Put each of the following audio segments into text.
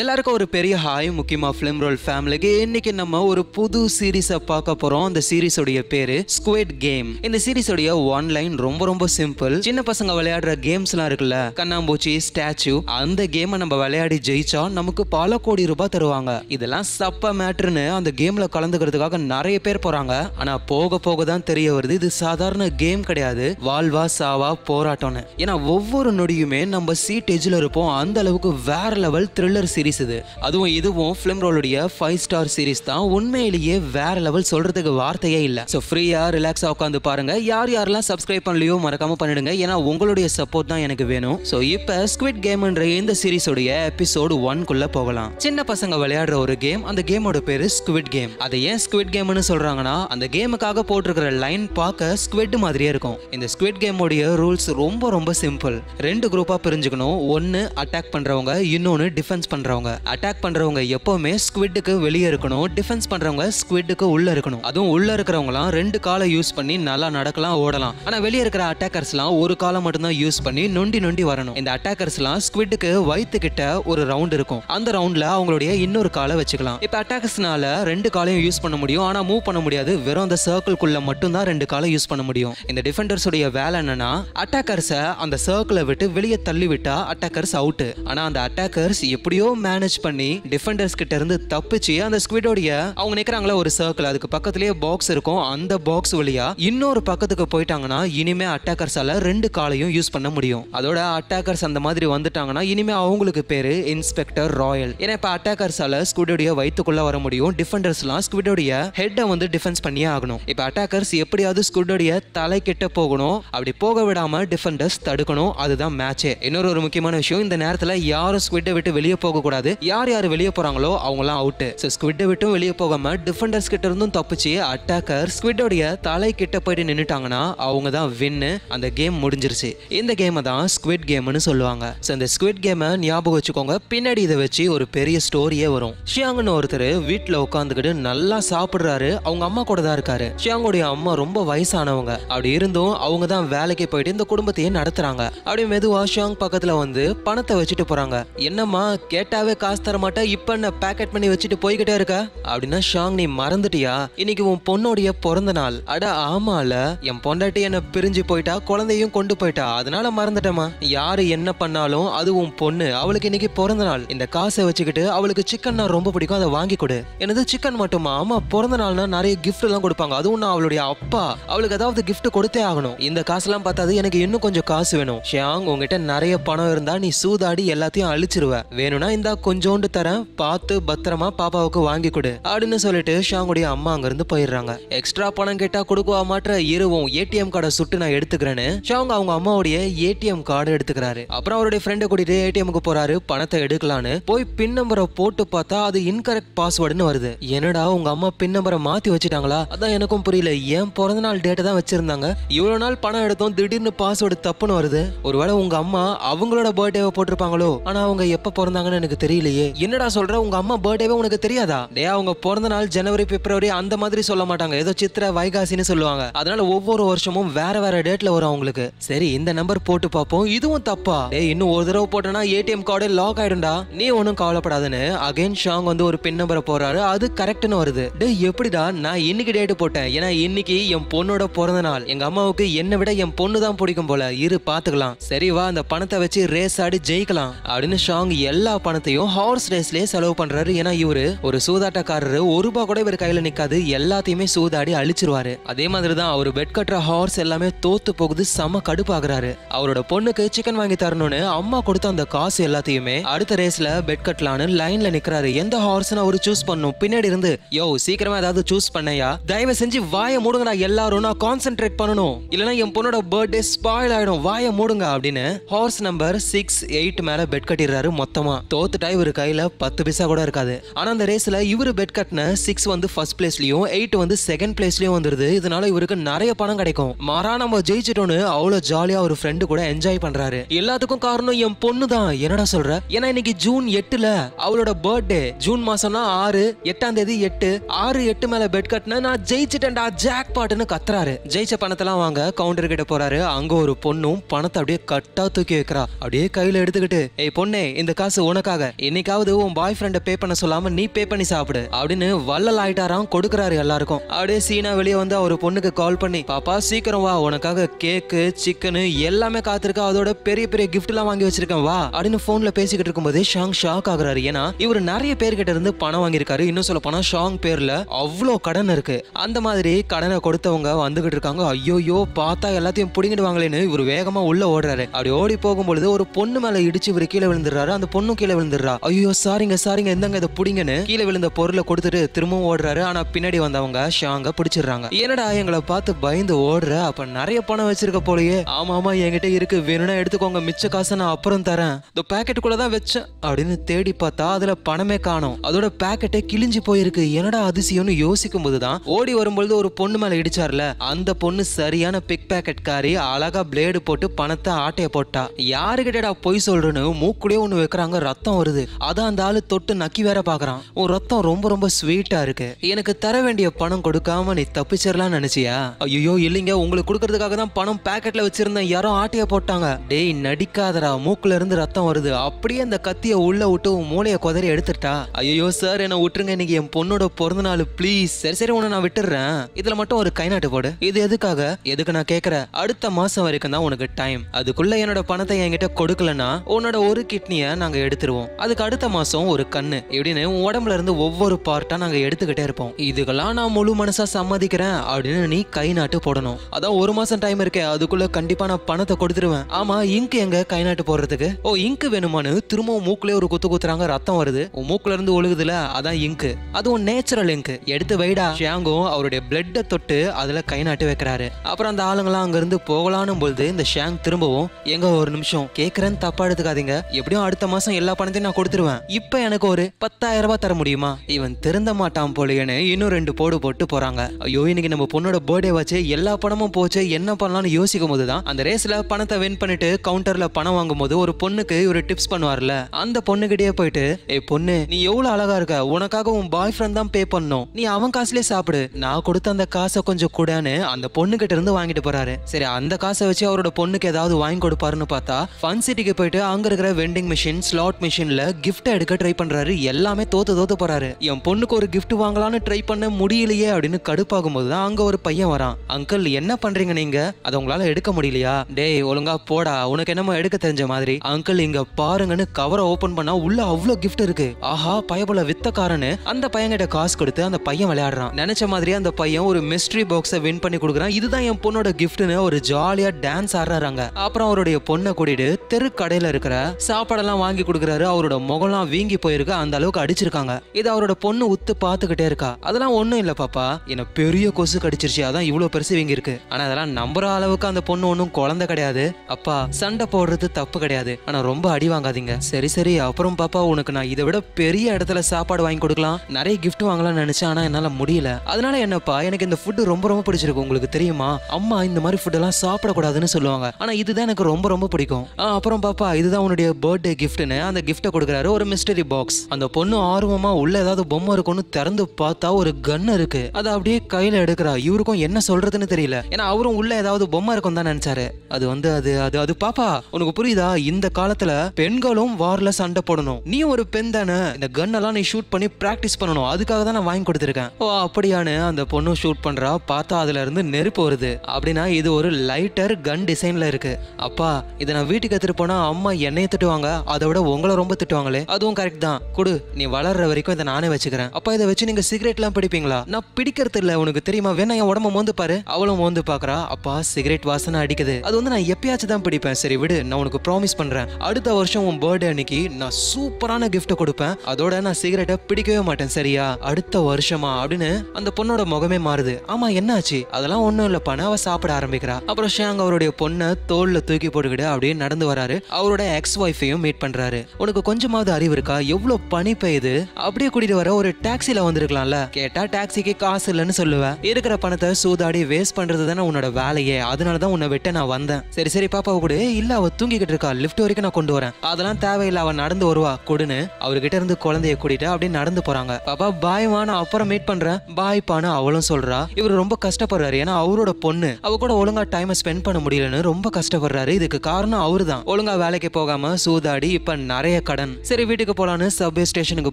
எல்லாருக்கும் ஒரு பெரிய ஹாய் முக்கியமாக ஃபிலிம் ரோல் ஃபேமிலிக்கு இன்னைக்கு நம்ம ஒரு புது சீரீஸை பார்க்க போகிறோம் அந்த சீரீஸோடைய பேர் ஸ்குவேட் கேம் இந்த சீரீஸோடைய லைன் ரொம்ப ரொம்ப சிம்பிள் சின்ன பசங்க விளையாடுற கேம்ஸ்லாம் இருக்குல்ல கண்ணாம்பூச்சி ஸ்டாச்சு அந்த கேமை நம்ம விளையாடி ஜெயிச்சா நமக்கு பல கோடி ரூபாய் தருவாங்க இதெல்லாம் சப்ப மேட்ருன்னு அந்த கேம்ல கலந்துக்கிறதுக்காக நிறைய பேர் போறாங்க ஆனா போக போக தான் தெரிய வருது இது சாதாரண கேம் கிடையாது வாழ்வா சாவா போராட்டம்னு ஏன்னா ஒவ்வொரு நொடியுமே நம்ம சீட் எஜ்ல இருப்போம் அந்த அளவுக்கு வேற லெவல் த்ரில்லர் சீரீஸ் இது அதுவும் இதுவும் ஃபிலிம் ரோலுடைய ஃபைவ் ஸ்டார் சீரிஸ் தான் உண்மையிலேயே வேற லெவல் சொல்றதுக்கு வார்த்தையே இல்லை ஸோ ஃப்ரீயா ரிலாக்ஸா உட்காந்து பாருங்க யார் யாரெல்லாம் சப்ஸ்கிரைப் பண்ணலையோ மறக்காம பண்ணிடுங்க ஏன்னா உங்களுடைய சப்போர்ட் தான் எனக்கு வேணும் ஸோ இப்போ ஸ்குவிட் கேம்ன்ற இந்த சீரிஸோடைய எபிசோடு குள்ள போகலாம் சின்ன பசங்க விளையாடுற ஒரு கேம் அந்த கேமோட பேரு ஸ்குவிட் கேம் அதை ஏன் ஸ்குவிட் கேம்னு சொல்றாங்கன்னா அந்த கேமுக்காக போட்டிருக்கிற லைன் பார்க்க ஸ்குவிட் மாதிரியே இருக்கும் இந்த ஸ்குவிட் கேமோடைய ரூல்ஸ் ரொம்ப ரொம்ப சிம்பிள் ரெண்டு குரூப்பா பிரிஞ்சுக்கணும் ஒன்னு அட்டாக் பண்றவங்க இன்னொன்னு டிஃபென்ஸ் பண்றவங்க பண்ணுறவங்க அட்டாக் பண்ணுறவங்க எப்போவுமே ஸ்குவிட்டுக்கு வெளியே இருக்கணும் டிஃபென்ஸ் பண்ணுறவங்க ஸ்குவிட்டுக்கு உள்ளே இருக்கணும் அதுவும் உள்ளே இருக்கிறவங்களாம் ரெண்டு காலை யூஸ் பண்ணி நல்லா நடக்கலாம் ஓடலாம் ஆனால் வெளியே இருக்கிற அட்டாக்கர்ஸ்லாம் ஒரு காலம் மட்டும்தான் யூஸ் பண்ணி நொண்டி நொண்டி வரணும் இந்த அட்டாக்கர்ஸ்லாம் ஸ்குவிட்டுக்கு வயிற்றுக்கிட்ட ஒரு ரவுண்ட் இருக்கும் அந்த ரவுண்டில் அவங்களுடைய இன்னொரு காலை வச்சுக்கலாம் இப்போ அட்டாக்கர்ஸ்னால ரெண்டு காலையும் யூஸ் பண்ண முடியும் ஆனால் மூவ் பண்ண முடியாது வெறும் அந்த சர்க்கிள்குள்ளே மட்டும்தான் ரெண்டு காலை யூஸ் பண்ண முடியும் இந்த டிஃபெண்டர்ஸுடைய வேலை என்னன்னா அட்டாக்கர்ஸை அந்த சர்க்கிளை விட்டு வெளியே தள்ளி விட்டா அட்டாக்கர்ஸ் அவுட்டு ஆனால் அந்த அட்டாக்கர்ஸ் எப்படியோ மேனேஜ் பண்ணி டிஃபெண்டர்ஸ் கிட்ட இருந்து தப்பிச்சு அந்த ஸ்குவிடோடைய அவங்க நிக்கிறாங்களா ஒரு சர்க்கிள் அதுக்கு பக்கத்துலயே பாக்ஸ் இருக்கும் அந்த பாக்ஸ் வழியா இன்னொரு பக்கத்துக்கு போயிட்டாங்கன்னா இனிமே அட்டாக்கர்ஸால ரெண்டு காலையும் யூஸ் பண்ண முடியும் அதோட அட்டாக்கர்ஸ் அந்த மாதிரி வந்துட்டாங்கன்னா இனிமே அவங்களுக்கு பேரு இன்ஸ்பெக்டர் ராயல் ஏன்னா இப்ப அட்டாக்கர்ஸால ஸ்குவிடோடைய வயிற்றுக்குள்ள வர முடியும் டிஃபெண்டர்ஸ்லாம் ஸ்குவிடோடைய ஹெட்டை வந்து டிஃபென்ஸ் பண்ணியே ஆகணும் இப்ப அட்டாக்கர்ஸ் எப்படியாவது ஸ்குவிடோடைய தலை கிட்ட போகணும் அப்படி போக விடாம டிஃபெண்டர்ஸ் தடுக்கணும் அதுதான் மேட்சே இன்னொரு ஒரு முக்கியமான விஷயம் இந்த நேரத்துல யாரும் ஸ்குவிட்டை விட்டு வெளியே போக கூடாது யார் யார் வெளியே போகிறாங்களோ அவங்களாம் அவுட்டு ஸோ ஸ்குவிட்டை விட்டும் வெளியே போகாமல் டிஃபெண்டர்ஸ் கிட்ட இருந்தும் தப்பிச்சு அட்டாக்கர் ஸ்குவிடோடைய தலை கிட்ட போயிட்டு நின்றுட்டாங்கன்னா அவங்க தான் வின்னு அந்த கேம் முடிஞ்சிருச்சு இந்த கேமை தான் ஸ்குவிட் கேம்னு சொல்லுவாங்க ஸோ இந்த ஸ்குவிட் கேமை ஞாபகம் வச்சுக்கோங்க பின்னாடி இதை வச்சு ஒரு பெரிய ஸ்டோரியே வரும் ஷியாங்னு ஒருத்தர் வீட்டில் உட்காந்துக்கிட்டு நல்லா சாப்பிட்றாரு அவங்க அம்மா கூட தான் இருக்காரு ஷியாங்கோடைய அம்மா ரொம்ப வயசானவங்க அப்படி இருந்தும் அவங்க தான் வேலைக்கு போயிட்டு இந்த குடும்பத்தையே நடத்துறாங்க அப்படி மெதுவா ஷியாங் பக்கத்தில் வந்து பணத்தை வச்சுட்டு போறாங்க என்னம்மா கேட்டா கேட்டாவே காசு தர மாட்டேன் இப்ப என்ன பேக்கெட் பண்ணி வச்சுட்டு போய்கிட்டே இருக்க அப்படின்னா ஷாங் நீ மறந்துட்டியா இன்னைக்கு உன் பொண்ணோடைய பிறந்த நாள் அட ஆமால என் பொண்டாட்டி என்ன பிரிஞ்சு போயிட்டா குழந்தையும் கொண்டு போயிட்டா அதனால மறந்துட்டேமா யாரு என்ன பண்ணாலும் அது உன் பொண்ணு அவளுக்கு இன்னைக்கு பிறந்த நாள் இந்த காசை வச்சுக்கிட்டு அவளுக்கு நான் ரொம்ப பிடிக்கும் அதை வாங்கி கொடு எனது சிக்கன் மட்டுமா ஆமா பிறந்த நாள்னா நிறைய கிஃப்ட் எல்லாம் கொடுப்பாங்க அதுவும் நான் அவளுடைய அப்பா அவளுக்கு ஏதாவது கிஃப்ட் கொடுத்தே ஆகணும் இந்த எல்லாம் பார்த்தாது எனக்கு இன்னும் கொஞ்சம் காசு வேணும் ஷியாங் உங்ககிட்ட நிறைய பணம் இருந்தா நீ சூதாடி எல்லாத்தையும் அழிச்சிருவ வேணும்னா இந்த இருந்தா கொஞ்சோண்டு தரேன் பார்த்து பத்திரமா பாப்பாவுக்கு வாங்கி கொடு அப்படின்னு சொல்லிட்டு ஷாங்குடைய அம்மா அங்கிருந்து போயிடுறாங்க எக்ஸ்ட்ரா பணம் கேட்டா கொடுக்கவா மாற்ற இருவும் ஏடிஎம் கார்டை சுட்டு நான் எடுத்துக்கிறேன்னு ஷாங் அவங்க அம்மாவுடைய ஏடிஎம் கார்டு எடுத்துக்கிறாரு அப்புறம் அவருடைய ஃப்ரெண்டை கூட்டிட்டு ஏடிஎம்க்கு போறாரு பணத்தை எடுக்கலான்னு போய் பின் நம்பரை போட்டு பார்த்தா அது இன்கரெக்ட் பாஸ்வேர்டுன்னு வருது என்னடா உங்க அம்மா பின் நம்பரை மாத்தி வச்சுட்டாங்களா அதான் எனக்கும் புரியல ஏன் பிறந்த நாள் டேட்டை தான் வச்சிருந்தாங்க இவ்வளவு நாள் பணம் எடுத்தோம் திடீர்னு பாஸ்வேர்டு தப்புன்னு வருது ஒருவேளை உங்க அம்மா அவங்களோட பர்த்டேவை போட்டிருப்பாங்களோ ஆனா அவங்க எப்ப பிறந்தாங்கன்னு எனக்கு எனக்கு தெரியலையே என்னடா சொல்ற உங்க அம்மா பர்த்டேவே உனக்கு தெரியாதா டே அவங்க பிறந்த நாள் ஜனவரி பிப்ரவரி அந்த மாதிரி சொல்ல மாட்டாங்க ஏதோ சித்திர வைகாசின்னு சொல்லுவாங்க அதனால ஒவ்வொரு வருஷமும் வேற வேற டேட்ல வரும் அவங்களுக்கு சரி இந்த நம்பர் போட்டு பார்ப்போம் இதுவும் தப்பா டே இன்னும் ஒரு தடவை போட்டனா ஏடிஎம் கார்டு லாக் ஆயிடும்டா நீ ஒன்றும் கவலைப்படாதுன்னு அகைன் ஷாங் வந்து ஒரு பின் நம்பரை போறாரு அது கரெக்ட்னு வருது டே எப்படிடா நான் இன்னைக்கு டேட் போட்டேன் ஏன்னா இன்னைக்கு என் பொண்ணோட பிறந்த நாள் எங்க அம்மாவுக்கு என்னை விட என் பொண்ணு தான் பிடிக்கும் போல இரு பாத்துக்கலாம் சரி வா அந்த பணத்தை வச்சு ரேஸ் ஆடி ஜெயிக்கலாம் அப்படின்னு ஷாங் எல்லா பணத்தை பணத்தையும் ஹார்ஸ் ரேஸ்லயே செலவு பண்றாரு ஏன்னா இவரு ஒரு சூதாட்டக்காரரு ஒரு ரூபா கூட இவர் கையில நிக்காது எல்லாத்தையுமே சூதாடி அழிச்சிருவாரு அதே மாதிரி தான் அவர் பெட் கட்டுற ஹார்ஸ் எல்லாமே தோத்து போகுது செம கடுப்பாகிறாரு அவரோட பொண்ணுக்கு சிக்கன் வாங்கி தரணும்னு அம்மா கொடுத்த அந்த காசு எல்லாத்தையுமே அடுத்த ரேஸ்ல பெட் கட்டலான்னு லைன்ல நிக்கிறாரு எந்த ஹார்ஸ் அவர் சூஸ் பண்ணும் பின்னாடி இருந்து யோ சீக்கிரமா ஏதாவது சூஸ் பண்ணையா தயவு செஞ்சு வாய நான் எல்லாரும் நான் கான்சென்ட்ரேட் பண்ணணும் இல்லைன்னா என் பொண்ணோட பர்த்டே ஸ்பாயில் ஆயிடும் வாய மூடுங்க அப்படின்னு ஹார்ஸ் நம்பர் சிக்ஸ் எயிட் மேல பெட் கட்டிடுறாரு மொத்தமா தோத்து தோத்துட்டா இவர் கையில் பத்து பைசா கூட இருக்காது ஆனால் அந்த ரேஸில் இவர் பெட் கட்டின சிக்ஸ் வந்து ஃபர்ஸ்ட் பிளேஸ்லையும் எயிட் வந்து செகண்ட் பிளேஸ்லையும் வந்துடுது இதனால இவருக்கு நிறைய பணம் கிடைக்கும் மாறா நம்ம ஜெயிச்சிட்டோன்னு அவ்வளோ ஜாலியாக ஒரு ஃப்ரெண்டு கூட என்ஜாய் பண்ணுறாரு எல்லாத்துக்கும் காரணம் என் பொண்ணு தான் என்னடா சொல்கிற ஏன்னா இன்னைக்கு ஜூன் எட்டுல அவளோட பர்த்டே ஜூன் மாசம்னா ஆறு எட்டாம் தேதி எட்டு ஆறு எட்டு மேல பெட் கட்டினா நான் ஜெயிச்சிட்டேன்டா ஜாக் பாட்டுன்னு கத்துறாரு ஜெயிச்ச பணத்தெல்லாம் வாங்க கவுண்டர் கிட்ட போறாரு அங்க ஒரு பொண்ணும் பணத்தை அப்படியே கட்டா தூக்கி வைக்கிறா அப்படியே கையில எடுத்துக்கிட்டு ஏய் பொண்ணே இந்த காசு உனக்காக உனக்காக என்னைக்காவது உன் பாய் ஃப்ரெண்ட பே பண்ண சொல்லாம நீ பே பண்ணி சாப்பிடு அப்படின்னு வள்ளல் ஆயிட்டாராம் கொடுக்குறாரு எல்லாருக்கும் அப்படியே சீனா வெளியே வந்து அவர் பொண்ணுக்கு கால் பண்ணி பாப்பா சீக்கிரம் வா உனக்காக கேக்கு சிக்கனு எல்லாமே காத்திருக்கா அதோட பெரிய பெரிய கிஃப்ட் எல்லாம் வாங்கி வச்சிருக்கேன் வா அப்படின்னு போன்ல பேசிக்கிட்டு இருக்கும்போது ஷாங் ஷாக் ஆகுறாரு ஏன்னா இவர் நிறைய பேர்கிட்ட இருந்து பணம் வாங்கியிருக்காரு இன்னும் சொல்ல போனா ஷாங் பேர்ல அவ்வளோ கடன் இருக்கு அந்த மாதிரி கடனை கொடுத்தவங்க வந்துகிட்டு இருக்காங்க ஐயோயோ பார்த்தா எல்லாத்தையும் பிடிங்கிடுவாங்களேன்னு இவர் வேகமா உள்ள ஓடுறாரு அப்படி ஓடி போகும்பொழுது ஒரு பொண்ணு மேல இடிச்சு இவர் கீழே விழுந்துடுறாரு அந்த பொண்ணு கீழே விழுந்து வந்துடுறா ஐயோ சாரிங்க சாரிங்க இந்தாங்க இதை பிடிங்கன்னு கீழே விழுந்த பொருளை கொடுத்துட்டு திரும்பவும் ஓடுறாரு ஆனா பின்னாடி வந்தவங்க ஷாங்க பிடிச்சிடுறாங்க என்னடா எங்களை பார்த்து பயந்து ஓடுற அப்ப நிறைய பணம் வச்சிருக்க போலயே ஆமா ஆமா என்கிட்ட இருக்கு வேணும்னா எடுத்துக்கோங்க மிச்ச காசை நான் அப்புறம் தரேன் இந்த பேக்கெட்டுக்குள்ள தான் வச்சேன் அப்படின்னு தேடி பார்த்தா அதுல பணமே காணும் அதோட பேக்கெட்டே கிழிஞ்சு போயிருக்கு என்னடா அதிசயம்னு யோசிக்கும் போதுதான் ஓடி வரும்பொழுது ஒரு பொண்ணு மேல இடிச்சார்ல அந்த பொண்ணு சரியான பிக் பேக்கெட் காரி அழகா பிளேடு போட்டு பணத்தை ஆட்டைய போட்டா யாருக்கிட்டடா பொய் சொல்றேன்னு மூக்குள்ளே ஒண்ணு வைக்கிறாங்க ரத்தம் வருது அதான் அந்த ஆளு தொட்டு நக்கி வேற பாக்குறான் உன் ரத்தம் ரொம்ப ரொம்ப ஸ்வீட்டா இருக்கு எனக்கு தர வேண்டிய பணம் கொடுக்காம நீ தப்பிச்சிடலாம் நினைச்சியா ஐயோ இல்லைங்க உங்களுக்கு கொடுக்கறதுக்காக தான் பணம் பேக்கெட்ல வச்சிருந்தேன் யாரோ ஆட்டைய போட்டாங்க டேய் நடிக்காதடா மூக்குல இருந்து ரத்தம் வருது அப்படியே அந்த கத்திய உள்ள விட்டு மூளைய குதறி எடுத்துட்டா ஐயோ சார் என்ன விட்டுருங்க இன்னைக்கு என் பொண்ணோட பிறந்த நாள் ப்ளீஸ் சரி சரி உன்னை நான் விட்டுறேன் இதுல மட்டும் ஒரு கை நாட்டு போடு இது எதுக்காக எதுக்கு நான் கேக்குற அடுத்த மாசம் வரைக்கும் தான் உனக்கு டைம் அதுக்குள்ள என்னோட பணத்தை என்கிட்ட கொடுக்கலன்னா உன்னோட ஒரு கிட்னியை நாங்க எடுத்துருவோம் அதுக்கு அடுத்த மாசம் ஒரு கண்ணு எப்படின்னு உடம்புல இருந்து ஒவ்வொரு பார்ட்டா நாங்க எடுத்துக்கிட்டே இருப்போம் இதுக்கெல்லாம் நான் முழு மனசா சம்மதிக்கிறேன் அப்படின்னு நீ கை நாட்டு போடணும் அதான் ஒரு மாசம் டைம் இருக்கே அதுக்குள்ள கண்டிப்பா நான் பணத்தை கொடுத்துருவேன் ஆமா இங்கு எங்க கை நாட்டு போடுறதுக்கு ஓ இங்கு வேணுமான்னு திரும்பவும் மூக்குலயே ஒரு குத்து குத்துறாங்க ரத்தம் வருது உன் மூக்குல இருந்து ஒழுகுதுல அதான் இங்கு அதுவும் நேச்சுரல் இங்கு எடுத்து வைடா ஷியாங்கும் அவருடைய பிளட்ட தொட்டு அதுல கை நாட்டு வைக்கிறாரு அப்புறம் அந்த ஆளுங்களாம் அங்க இருந்து போகலான்னு பொழுது இந்த ஷியாங் திரும்பவும் எங்க ஒரு நிமிஷம் கேக்குறேன்னு தப்பா எடுத்துக்காதீங்க எப்படியும் அடுத்த மாசம் எல்லா பணத்தையும் எல்லாத்தையும் நான் கொடுத்துருவேன் இப்ப எனக்கு ஒரு பத்தாயிரம் ரூபாய் தர முடியுமா இவன் திறந்த மாட்டான் போலேன்னு இன்னும் ரெண்டு போடு போட்டு போறாங்க ஐயோ இன்னைக்கு நம்ம பொண்ணோட பர்த்டே வச்சு எல்லா பணமும் போச்சு என்ன பண்ணலாம்னு யோசிக்கும் போது தான் அந்த ரேஸ்ல பணத்தை வின் பண்ணிட்டு கவுண்டர்ல பணம் வாங்கும் போது ஒரு பொண்ணுக்கு ஒரு டிப்ஸ் பண்ணுவார்ல அந்த பொண்ணுகிட்டே போயிட்டு ஏ பொண்ணு நீ எவ்வளவு அழகா இருக்க உனக்காக உன் பாய் ஃப்ரெண்ட் தான் பே பண்ணும் நீ அவன் காசுலயே சாப்பிடு நான் கொடுத்த அந்த காசை கொஞ்சம் கூடன்னு அந்த பொண்ணு கிட்ட இருந்து வாங்கிட்டு போறாரு சரி அந்த காசை வச்சு அவரோட பொண்ணுக்கு ஏதாவது வாங்கி கொடுப்பாருன்னு பார்த்தா ஃபன் சிட்டிக்கு போயிட்டு அங்க இருக்கிற வெண்டிங் மிஷின் ஸ்லாட் மிஷின் காம்படிஷன்ல கிஃப்ட் எடுக்க ட்ரை பண்றாரு எல்லாமே தோத்து தோத்து போறாரு என் பொண்ணுக்கு ஒரு கிஃப்ட் வாங்கலாம்னு ட்ரை பண்ண முடியலையே அப்படின்னு கடுப்பாகும் போது தான் அங்க ஒரு பையன் வரான் அங்கிள் என்ன பண்றீங்க நீங்க அதை உங்களால எடுக்க முடியலையா டேய் ஒழுங்கா போடா உனக்கு என்னமோ எடுக்க தெரிஞ்ச மாதிரி அங்கிள் இங்க பாருங்கன்னு கவரை ஓபன் பண்ணா உள்ள அவ்வளவு கிஃப்ட் இருக்கு ஆஹா பயபுல வித்தக்காரன்னு அந்த பையன்கிட்ட காசு கொடுத்து அந்த பையன் விளையாடுறான் நினைச்ச மாதிரி அந்த பையன் ஒரு மிஸ்ட்ரி பாக்ஸை வின் பண்ணி கொடுக்குறான் இதுதான் என் பொண்ணோட கிஃப்ட்னு ஒரு ஜாலியா டான்ஸ் ஆடுறாங்க அப்புறம் அவருடைய பொண்ணை கூட்டிட்டு தெரு கடையில இருக்கிற சாப்பாடெல்லாம் வாங்கி கொடுக்குறாரு அவரோட முகம்லாம் வீங்கி போயிருக்கா அந்த அளவுக்கு அடிச்சிருக்காங்க இது அவரோட பொண்ணு உத்து பார்த்துக்கிட்டே இருக்கா அதெல்லாம் ஒன்றும் இல்லை பாப்பா என்ன பெரிய கொசு கடிச்சிருச்சு அதான் இவ்வளோ பெருசு வீங்கி இருக்கு ஆனால் அதெல்லாம் நம்புற அளவுக்கு அந்த பொண்ணு ஒன்றும் குழந்தை கிடையாது அப்பா சண்டை போடுறது தப்பு கிடையாது ஆனால் ரொம்ப அடி வாங்காதீங்க சரி சரி அப்புறம் பாப்பா உனக்கு நான் இதை விட பெரிய இடத்துல சாப்பாடு வாங்கி கொடுக்கலாம் நிறைய கிஃப்ட் வாங்கலாம்னு நினச்சேன் ஆனால் என்னால் முடியல அதனால என்னப்பா எனக்கு இந்த ஃபுட்டு ரொம்ப ரொம்ப பிடிச்சிருக்கு உங்களுக்கு தெரியுமா அம்மா இந்த மாதிரி ஃபுட்டெல்லாம் சாப்பிடக்கூடாதுன்னு சொல்லுவாங்க ஆனால் இதுதான் எனக்கு ரொம்ப ரொம்ப பிடிக்கும் அப்புறம் பாப்பா இதுதான் உன்னுடைய பர்த்டே கிஃப்ட்னு அந்த கிஃப்ட் கிஃப்ட்டை கொடுக்குறாரு ஒரு மிஸ்டரி பாக்ஸ் அந்த பொண்ணு ஆர்வமா உள்ள ஏதாவது பொம்மை இருக்கும்னு திறந்து பார்த்தா ஒரு கன் இருக்கு அதை அப்படியே கையில எடுக்கிறா இவருக்கும் என்ன சொல்றதுன்னு தெரியல ஏன்னா அவரும் உள்ள ஏதாவது பொம்மை இருக்கும் தான் நினைச்சாரு அது வந்து அது அது அது பாப்பா உனக்கு புரியுதா இந்த காலத்துல பெண்களும் வார்ல சண்டை போடணும் நீ ஒரு பெண் தானே இந்த கன் எல்லாம் நீ ஷூட் பண்ணி பிராக்டிஸ் பண்ணணும் அதுக்காக தான் நான் வாங்கி கொடுத்துருக்கேன் ஓ அப்படியானு அந்த பொண்ணு ஷூட் பண்றா பார்த்தா அதுல இருந்து நெருப்பு வருது அப்படின்னா இது ஒரு லைட்டர் கன் டிசைன்ல இருக்கு அப்பா இதை நான் வீட்டுக்கு எடுத்துட்டு போனா அம்மா என்னைய திட்டுவாங்க அதை விட உங்களை ரொம்ப ரொம்ப திட்டுவாங்களே அதுவும் கரெக்ட் தான் கொடு நீ வளர்ற வரைக்கும் இதை நானே வச்சுக்கிறேன் அப்ப இதை வச்சு நீங்க சிகரெட் எல்லாம் பிடிப்பீங்களா நான் பிடிக்கிறது இல்ல உனக்கு தெரியுமா வேணா என் உடம்ப மோந்து பாரு அவளும் மோந்து பாக்குறா அப்பா சிகரெட் வாசனை அடிக்குது அது வந்து நான் எப்பயாச்சும் தான் பிடிப்பேன் சரி விடு நான் உனக்கு ப்ராமிஸ் பண்றேன் அடுத்த வருஷம் உன் பர்த்டே அன்னைக்கு நான் சூப்பரான கிஃப்ட் கொடுப்பேன் அதோட நான் சிகரெட்டை பிடிக்கவே மாட்டேன் சரியா அடுத்த வருஷமா அப்படின்னு அந்த பொண்ணோட முகமே மாறுது ஆமா என்னாச்சு அதெல்லாம் ஒண்ணும் இல்லப்பான்னு அவ சாப்பிட ஆரம்பிக்கிறா அப்புறம் ஷேங் அவருடைய பொண்ணை தோல்ல தூக்கி போட்டுக்கிட்டு அப்படியே நடந்து வராரு அவரோட எக்ஸ் ஒய்ஃபையும் மீட் பண்றாரு உனக்கு உங்களுக்கு கொஞ்சமாவது அறிவு இருக்கா எவ்வளோ பனி பெய்யுது அப்படியே கூட்டிட்டு வர ஒரு டாக்ஸில வந்திருக்கலாம்ல கேட்டா டாக்ஸிக்கு காசு இல்லைன்னு சொல்லுவேன் இருக்கிற பணத்தை சூதாடி வேஸ்ட் பண்றது தானே உன்னோட வேலையே அதனால தான் உன்னை விட்டு நான் வந்தேன் சரி சரி பாப்பா கூட இல்ல அவ தூங்கிக்கிட்டு இருக்கா லிஃப்ட் வரைக்கும் நான் கொண்டு வரேன் அதெல்லாம் தேவையில்லை அவன் நடந்து வருவா கொடுன்னு அவர்கிட்ட இருந்து குழந்தைய கூட்டிட்டு அப்படியே நடந்து போறாங்க பாப்பா பாய் வான அப்புறம் மீட் பண்றேன் பாய் பானு அவளும் சொல்றா இவர் ரொம்ப கஷ்டப்படுறாரு ஏன்னா அவரோட பொண்ணு அவ கூட ஒழுங்கா டைமை ஸ்பெண்ட் பண்ண முடியலன்னு ரொம்ப கஷ்டப்படுறாரு இதுக்கு காரணம் அவரு தான் ஒழுங்கா வேலைக்கு போகாம சூதாடி இப்ப நிறைய கடன் சரி வீட்டுக்கு போலான்னு சப்வே ஸ்டேஷனுக்கு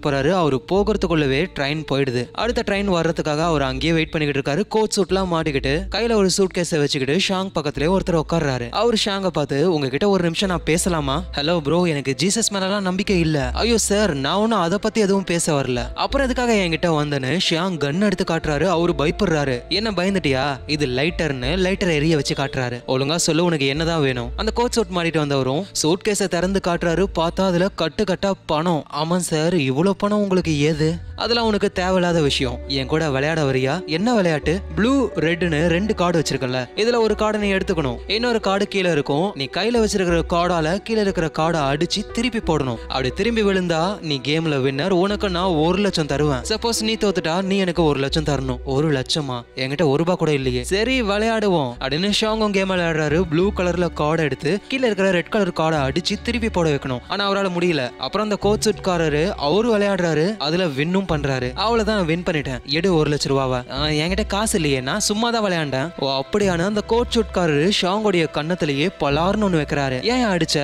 போறாரு அவர் போகிறதுக்குள்ளவே ட்ரெயின் போயிடுது அடுத்த ட்ரெயின் வர்றதுக்காக அவர் அங்கேயே வெயிட் பண்ணிக்கிட்டு இருக்காரு கோட் சூட்லாம் மாட்டிக்கிட்டு கையில ஒரு சூட் கேஸை வச்சுக்கிட்டு ஷாங் பக்கத்துலேயே ஒருத்தர் உட்கார்றாரு அவர் ஷாங்கை பார்த்து உங்ககிட்ட ஒரு நிமிஷம் நான் பேசலாமா ஹலோ ப்ரோ எனக்கு ஜீசஸ் மேலாம் நம்பிக்கை இல்ல ஐயோ சார் நான் ஒன்னும் அதை பத்தி எதுவும் பேச வரல அப்புறம் எதுக்காக என்கிட்ட வந்தேன்னு ஷியாங் கன் எடுத்து காட்டுறாரு அவரு பயப்படுறாரு என்ன பயந்துட்டியா இது லைட்டர்னு லைட்டர் எரிய வச்சு காட்டுறாரு ஒழுங்கா சொல்லு உனக்கு என்னதான் வேணும் அந்த கோட் சூட் மாட்டிட்டு வந்தவரும் சூட் கேஸை திறந்து காட்டுறாரு பார்த்தா அதுல கட்டு பணம் ஆமாம் சார் இவ்வளோ பணம் உங்களுக்கு ஏது அதெல்லாம் உனக்கு தேவையில்லாத விஷயம் என் கூட விளையாட வரியா என்ன விளையாட்டு ப்ளூ ரெட்னு ரெண்டு கார்டு வச்சிருக்கல இதுல ஒரு கார்டை நீ எடுத்துக்கணும் இன்னொரு கார்டு கீழே இருக்கும் நீ கையில வச்சிருக்கிற கார்டால கீழே இருக்கிற கார்டை அடிச்சு திருப்பி போடணும் அப்படி திரும்பி விழுந்தா நீ கேம்ல வின்னர் உனக்கு நான் ஒரு லட்சம் தருவேன் சப்போஸ் நீ தோத்துட்டா நீ எனக்கு ஒரு லட்சம் தரணும் ஒரு லட்சமா என்கிட்ட ஒரு ரூபாய் கூட இல்லையே சரி விளையாடுவோம் அப்படின்னு ஷாங்கும் கேம் விளையாடுறாரு ப்ளூ கலர்ல கார்டு எடுத்து கீழே இருக்கிற ரெட் கலர் கார்டை அடிச்சு திருப்பி போட வைக்கணும் ஆனா அவரால் முடியல முடியல அப்புறம் அந்த கோச் உட்காரரு அவரு விளையாடுறாரு அதுல வின்னும் பண்றாரு அவ்வளவுதான் வின் பண்ணிட்டேன் எடு ஒரு லட்ச ரூபாவா என்கிட்ட காசு இல்லையே நான் சும்மா தான் விளையாண்டேன் ஓ அப்படியான அந்த கோச் உட்காரரு ஷாங்கோடைய கண்ணத்திலேயே பலார்னு ஒண்ணு வைக்கிறாரு ஏன் அடிச்ச